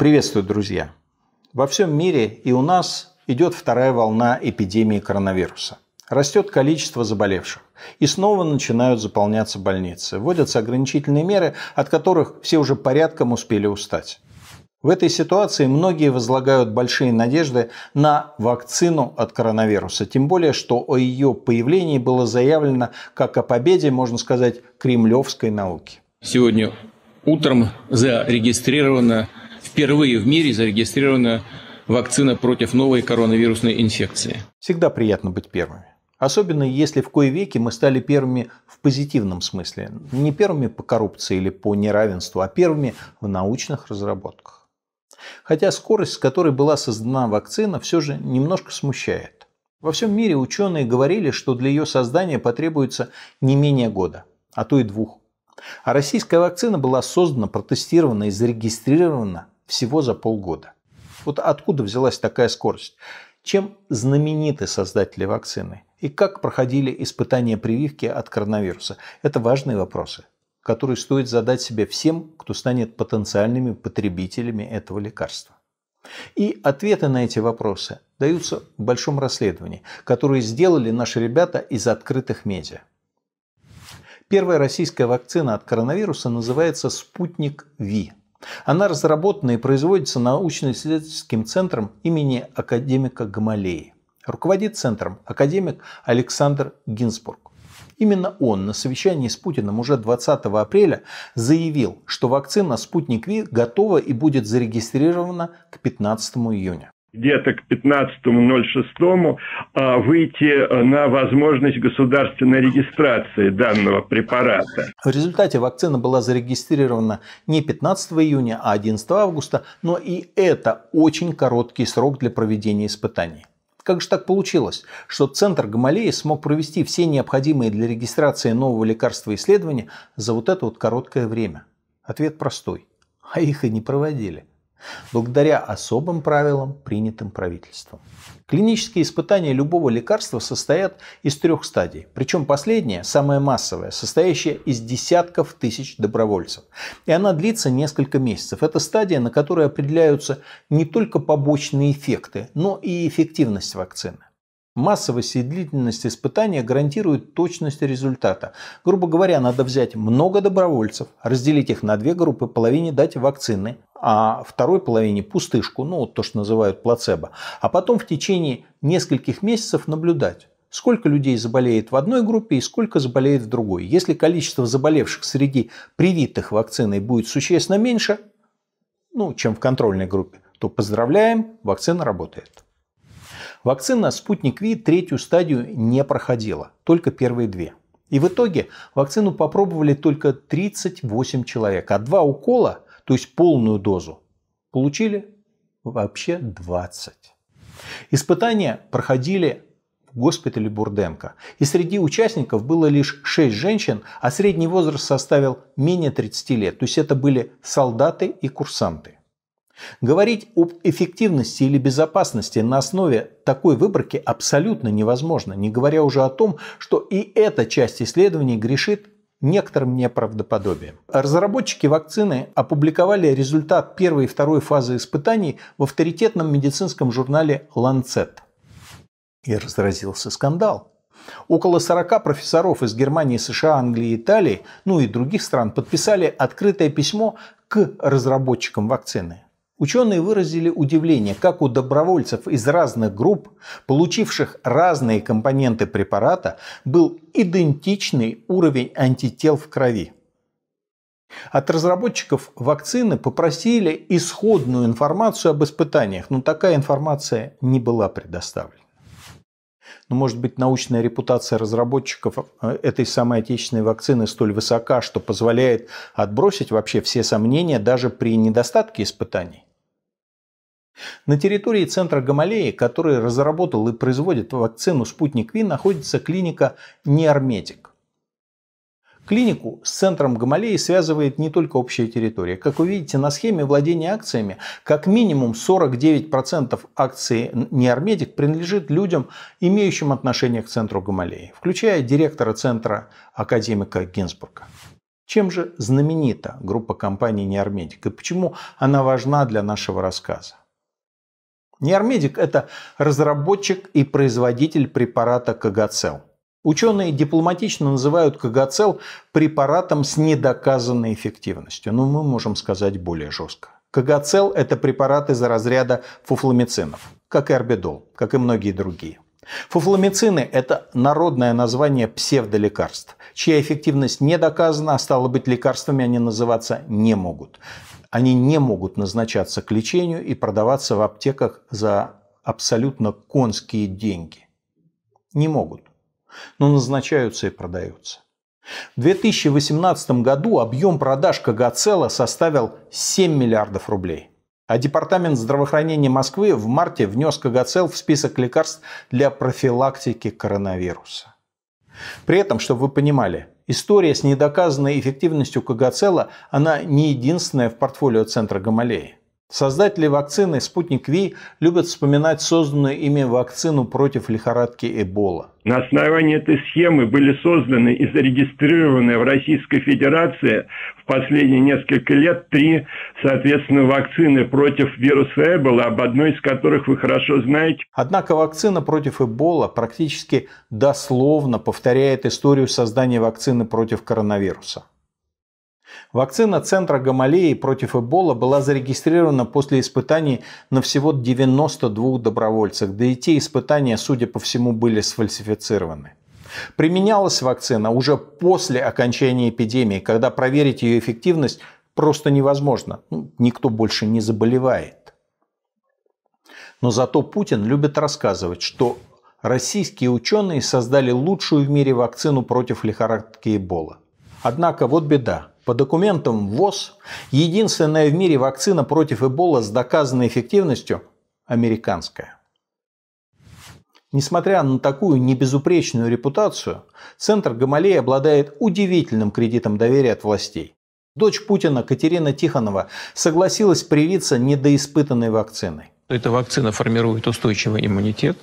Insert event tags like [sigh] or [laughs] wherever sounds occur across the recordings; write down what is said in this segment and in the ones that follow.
Приветствую, друзья! Во всем мире и у нас идет вторая волна эпидемии коронавируса. Растет количество заболевших. И снова начинают заполняться больницы. Вводятся ограничительные меры, от которых все уже порядком успели устать. В этой ситуации многие возлагают большие надежды на вакцину от коронавируса, тем более, что о ее появлении было заявлено как о победе, можно сказать, кремлевской науки. Сегодня утром зарегистрировано впервые в мире зарегистрирована вакцина против новой коронавирусной инфекции. Всегда приятно быть первыми. Особенно если в кое веке мы стали первыми в позитивном смысле. Не первыми по коррупции или по неравенству, а первыми в научных разработках. Хотя скорость, с которой была создана вакцина, все же немножко смущает. Во всем мире ученые говорили, что для ее создания потребуется не менее года, а то и двух. А российская вакцина была создана, протестирована и зарегистрирована всего за полгода. Вот откуда взялась такая скорость? Чем знамениты создатели вакцины? И как проходили испытания прививки от коронавируса? Это важные вопросы, которые стоит задать себе всем, кто станет потенциальными потребителями этого лекарства. И ответы на эти вопросы даются в большом расследовании, которое сделали наши ребята из открытых медиа. Первая российская вакцина от коронавируса называется «Спутник Ви». Она разработана и производится научно-исследовательским центром имени академика Гамалеи. Руководит центром академик Александр Гинзбург. Именно он на совещании с Путиным уже 20 апреля заявил, что вакцина «Спутник Ви» готова и будет зарегистрирована к 15 июня где-то к 15.06 а, выйти э, на возможность государственной регистрации данного препарата. В результате вакцина была зарегистрирована не 15 июня, а 11 августа, но и это очень короткий срок для проведения испытаний. Как же так получилось, что Центр Гамалеи смог провести все необходимые для регистрации нового лекарства исследования за вот это вот короткое время? Ответ простой. А их и не проводили благодаря особым правилам, принятым правительством. Клинические испытания любого лекарства состоят из трех стадий. Причем последняя, самая массовая, состоящая из десятков тысяч добровольцев. И она длится несколько месяцев. Это стадия, на которой определяются не только побочные эффекты, но и эффективность вакцины. Массовость и длительность испытания гарантирует точность результата. Грубо говоря, надо взять много добровольцев, разделить их на две группы, половине дать вакцины, а второй половине пустышку, ну то, что называют плацебо, а потом в течение нескольких месяцев наблюдать, сколько людей заболеет в одной группе и сколько заболеет в другой. Если количество заболевших среди привитых вакциной будет существенно меньше, ну, чем в контрольной группе, то поздравляем, вакцина работает. Вакцина «Спутник Ви» третью стадию не проходила, только первые две. И в итоге вакцину попробовали только 38 человек, а два укола – то есть полную дозу, получили вообще 20. Испытания проходили в госпитале Бурденко. И среди участников было лишь 6 женщин, а средний возраст составил менее 30 лет. То есть это были солдаты и курсанты. Говорить об эффективности или безопасности на основе такой выборки абсолютно невозможно, не говоря уже о том, что и эта часть исследований грешит некоторым неправдоподобием. Разработчики вакцины опубликовали результат первой и второй фазы испытаний в авторитетном медицинском журнале Lancet. И разразился скандал. Около 40 профессоров из Германии, США, Англии, Италии, ну и других стран подписали открытое письмо к разработчикам вакцины. Ученые выразили удивление, как у добровольцев из разных групп, получивших разные компоненты препарата, был идентичный уровень антител в крови. От разработчиков вакцины попросили исходную информацию об испытаниях, но такая информация не была предоставлена. Но, ну, может быть, научная репутация разработчиков э, этой самой отечественной вакцины столь высока, что позволяет отбросить вообще все сомнения даже при недостатке испытаний. На территории центра Гамалеи, который разработал и производит вакцину «Спутник Ви», находится клиника «Неарметик». Клинику с центром Гамалеи связывает не только общая территория. Как вы видите на схеме владения акциями, как минимум 49% акций «Неарметик» принадлежит людям, имеющим отношение к центру Гамалеи, включая директора центра академика Гинзбурга. Чем же знаменита группа компаний «Неарметик» и почему она важна для нашего рассказа? Неармедик – это разработчик и производитель препарата Кагацел. Ученые дипломатично называют Кагацел препаратом с недоказанной эффективностью, но мы можем сказать более жестко. Кагацел – это препарат из разряда фуфламицинов, как и орбидол, как и многие другие. Фуфламицины – это народное название псевдолекарств, чья эффективность не доказана, а стало быть, лекарствами они называться не могут они не могут назначаться к лечению и продаваться в аптеках за абсолютно конские деньги. Не могут. Но назначаются и продаются. В 2018 году объем продаж КГЦела составил 7 миллиардов рублей. А Департамент здравоохранения Москвы в марте внес КГЦел в список лекарств для профилактики коронавируса. При этом, чтобы вы понимали, История с недоказанной эффективностью Кагацела, она не единственная в портфолио центра Гамалеи. Создатели вакцины «Спутник Ви» любят вспоминать созданную ими вакцину против лихорадки Эбола. На основании этой схемы были созданы и зарегистрированы в Российской Федерации в последние несколько лет три, соответственно, вакцины против вируса Эбола, об одной из которых вы хорошо знаете. Однако вакцина против Эбола практически дословно повторяет историю создания вакцины против коронавируса. Вакцина Центра Гамалеи против Эбола была зарегистрирована после испытаний на всего 92 добровольцах, да и те испытания, судя по всему, были сфальсифицированы. Применялась вакцина уже после окончания эпидемии, когда проверить ее эффективность просто невозможно. Ну, никто больше не заболевает. Но зато Путин любит рассказывать, что российские ученые создали лучшую в мире вакцину против лихорадки Эбола. Однако вот беда. По документам ВОЗ, единственная в мире вакцина против Эбола с доказанной эффективностью – американская. Несмотря на такую небезупречную репутацию, Центр Гамалеи обладает удивительным кредитом доверия от властей. Дочь Путина Катерина Тихонова согласилась привиться недоиспытанной вакциной. Эта вакцина формирует устойчивый иммунитет,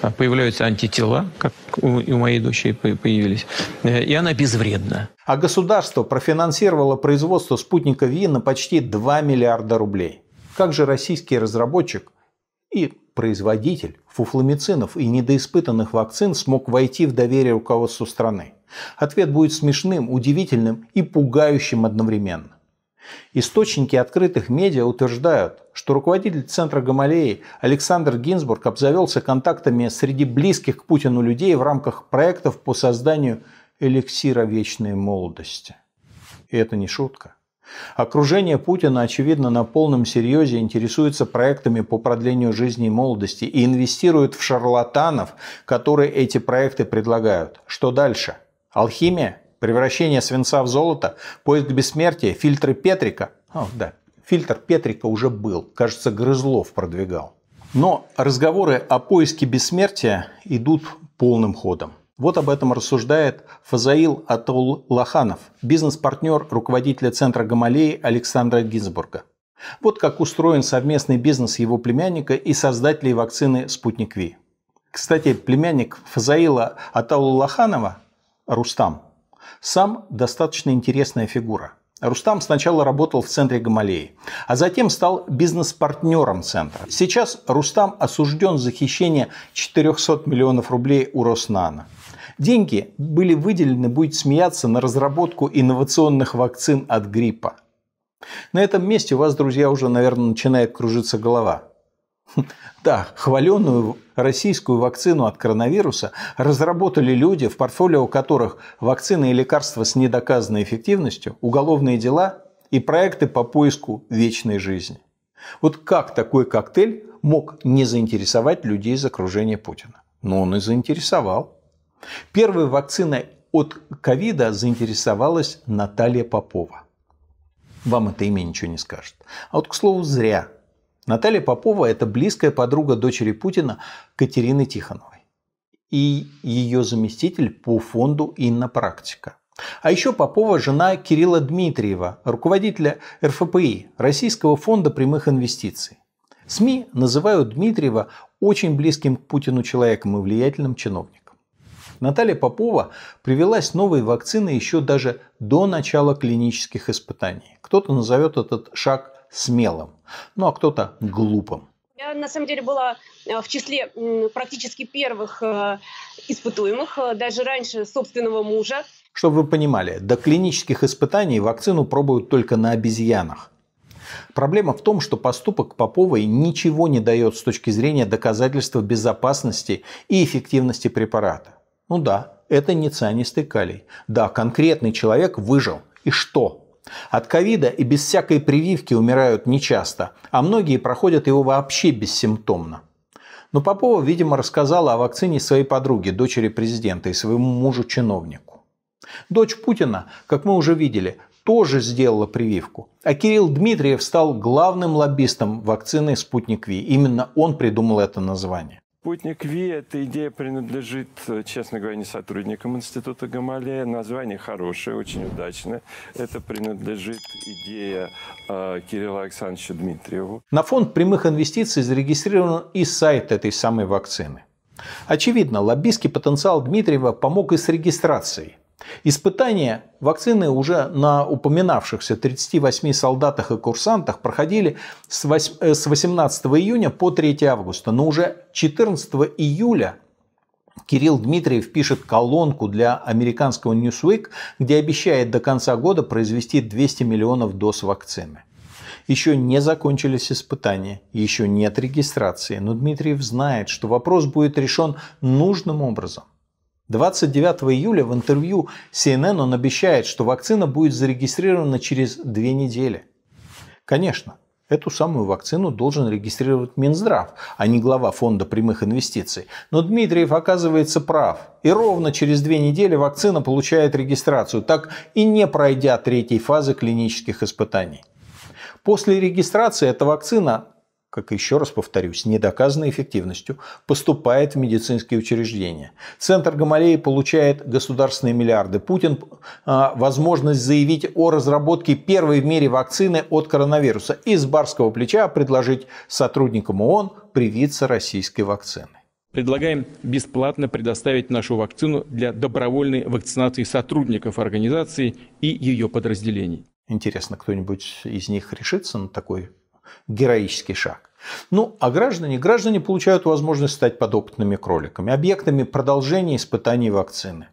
а, появляются антитела, как у моей дочери появились, э, и она безвредна. А государство профинансировало производство спутника ВИ на почти 2 миллиарда рублей. Как же российский разработчик и производитель фуфломицинов и недоиспытанных вакцин смог войти в доверие руководству страны? Ответ будет смешным, удивительным и пугающим одновременно. Источники открытых медиа утверждают, что руководитель Центра Гамалеи Александр Гинзбург обзавелся контактами среди близких к Путину людей в рамках проектов по созданию эликсира вечной молодости. И это не шутка. Окружение Путина, очевидно, на полном серьезе интересуется проектами по продлению жизни и молодости и инвестирует в шарлатанов, которые эти проекты предлагают. Что дальше? Алхимия? превращение свинца в золото, поиск бессмертия, фильтры Петрика. О, да, фильтр Петрика уже был, кажется, Грызлов продвигал. Но разговоры о поиске бессмертия идут полным ходом. Вот об этом рассуждает Фазаил Атаул-Лоханов, бизнес-партнер руководителя центра Гамалеи Александра Гинзбурга. Вот как устроен совместный бизнес его племянника и создателей вакцины «Спутник Ви». Кстати, племянник Фазаила Атаула Лоханова, Рустам, сам достаточно интересная фигура. Рустам сначала работал в центре Гамалеи, а затем стал бизнес-партнером центра. Сейчас Рустам осужден за хищение 400 миллионов рублей у Роснана. Деньги были выделены, будет смеяться, на разработку инновационных вакцин от гриппа. На этом месте у вас, друзья, уже, наверное, начинает кружиться голова. [laughs] Да, хваленую российскую вакцину от коронавируса разработали люди, в портфолио которых вакцины и лекарства с недоказанной эффективностью, уголовные дела и проекты по поиску вечной жизни. Вот как такой коктейль мог не заинтересовать людей из окружения Путина? Но ну, он и заинтересовал. Первой вакциной от ковида заинтересовалась Наталья Попова. Вам это имя ничего не скажет. А вот, к слову, зря – Наталья Попова – это близкая подруга дочери Путина Катерины Тихоновой и ее заместитель по фонду «Инна Практика». А еще Попова – жена Кирилла Дмитриева, руководителя РФПИ – Российского фонда прямых инвестиций. СМИ называют Дмитриева очень близким к Путину человеком и влиятельным чиновником. Наталья Попова привелась новой вакцины еще даже до начала клинических испытаний. Кто-то назовет этот шаг смелым, ну а кто-то глупым. Я, на самом деле, была э, в числе практически первых э, испытуемых, э, даже раньше собственного мужа. Чтобы вы понимали, до клинических испытаний вакцину пробуют только на обезьянах. Проблема в том, что поступок Поповой ничего не дает с точки зрения доказательства безопасности и эффективности препарата. Ну да, это не цианистый калий. Да, конкретный человек выжил. И что? От ковида и без всякой прививки умирают нечасто, а многие проходят его вообще бессимптомно. Но Попова, видимо, рассказала о вакцине своей подруге, дочери президента и своему мужу-чиновнику. Дочь Путина, как мы уже видели, тоже сделала прививку. А Кирилл Дмитриев стал главным лоббистом вакцины «Спутник Ви». Именно он придумал это название. Спутник Ви – эта идея принадлежит, э, честно говоря, не сотрудникам Института Гамалея. Название хорошее, очень удачное. Это принадлежит идея э, Кирилла Александровича Дмитриеву. На фонд прямых инвестиций зарегистрирован и сайт этой самой вакцины. Очевидно, лоббистский потенциал Дмитриева помог и с регистрацией. Испытания вакцины уже на упоминавшихся 38 солдатах и курсантах проходили с 18 э, июня по 3 августа, но уже 14 июля Кирилл Дмитриев пишет колонку для американского Newsweek, где обещает до конца года произвести 200 миллионов доз вакцины. Еще не закончились испытания, еще нет регистрации, но Дмитриев знает, что вопрос будет решен нужным образом – 29 июля в интервью CNN он обещает, что вакцина будет зарегистрирована через две недели. Конечно, эту самую вакцину должен регистрировать Минздрав, а не глава фонда прямых инвестиций. Но Дмитриев оказывается прав. И ровно через две недели вакцина получает регистрацию, так и не пройдя третьей фазы клинических испытаний. После регистрации эта вакцина как еще раз повторюсь, недоказанной эффективностью, поступает в медицинские учреждения. Центр Гамалеи получает государственные миллиарды. Путин а, возможность заявить о разработке первой в мире вакцины от коронавируса и с барского плеча предложить сотрудникам ООН привиться российской вакциной. Предлагаем бесплатно предоставить нашу вакцину для добровольной вакцинации сотрудников организации и ее подразделений. Интересно, кто-нибудь из них решится на такой героический шаг. Ну, а граждане? Граждане получают возможность стать подопытными кроликами, объектами продолжения испытаний вакцины.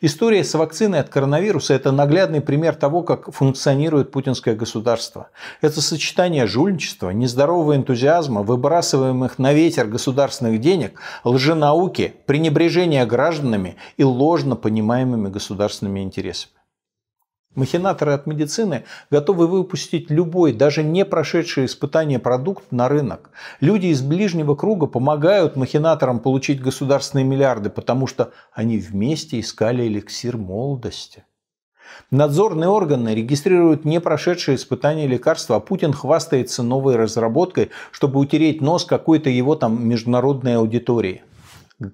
История с вакциной от коронавируса – это наглядный пример того, как функционирует путинское государство. Это сочетание жульничества, нездорового энтузиазма, выбрасываемых на ветер государственных денег, лженауки, пренебрежения гражданами и ложно понимаемыми государственными интересами. Махинаторы от медицины готовы выпустить любой, даже не прошедший испытание продукт на рынок. Люди из ближнего круга помогают махинаторам получить государственные миллиарды, потому что они вместе искали эликсир молодости. Надзорные органы регистрируют не прошедшие испытания лекарства, а Путин хвастается новой разработкой, чтобы утереть нос какой-то его там международной аудитории.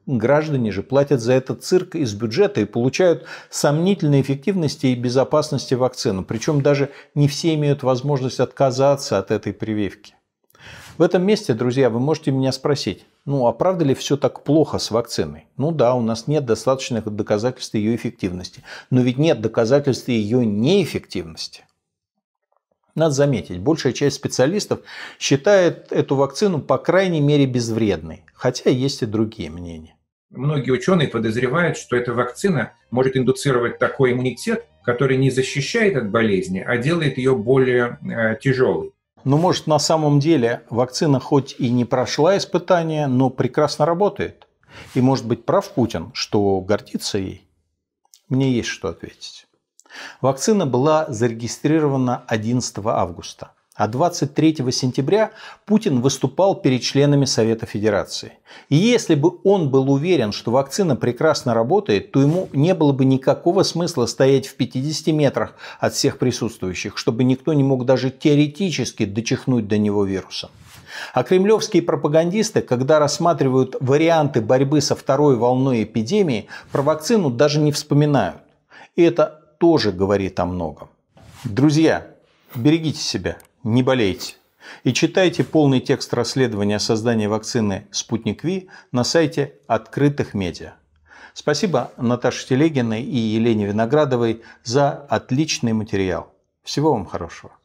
Граждане же платят за этот цирк из бюджета и получают сомнительной эффективности и безопасности вакцину. Причем даже не все имеют возможность отказаться от этой прививки. В этом месте, друзья, вы можете меня спросить, ну а правда ли все так плохо с вакциной? Ну да, у нас нет достаточных доказательств ее эффективности. Но ведь нет доказательств ее неэффективности. Надо заметить, большая часть специалистов считает эту вакцину по крайней мере безвредной, хотя есть и другие мнения. Многие ученые подозревают, что эта вакцина может индуцировать такой иммунитет, который не защищает от болезни, а делает ее более э, тяжелой. Но может, на самом деле вакцина хоть и не прошла испытания, но прекрасно работает. И, может быть, прав Путин, что гордится ей? Мне есть что ответить. Вакцина была зарегистрирована 11 августа. А 23 сентября Путин выступал перед членами Совета Федерации. И если бы он был уверен, что вакцина прекрасно работает, то ему не было бы никакого смысла стоять в 50 метрах от всех присутствующих, чтобы никто не мог даже теоретически дочихнуть до него вируса. А кремлевские пропагандисты, когда рассматривают варианты борьбы со второй волной эпидемии, про вакцину даже не вспоминают. И это тоже говорит о многом. Друзья, берегите себя, не болейте. И читайте полный текст расследования о создании вакцины «Спутник Ви» на сайте открытых медиа. Спасибо Наташе Телегиной и Елене Виноградовой за отличный материал. Всего вам хорошего.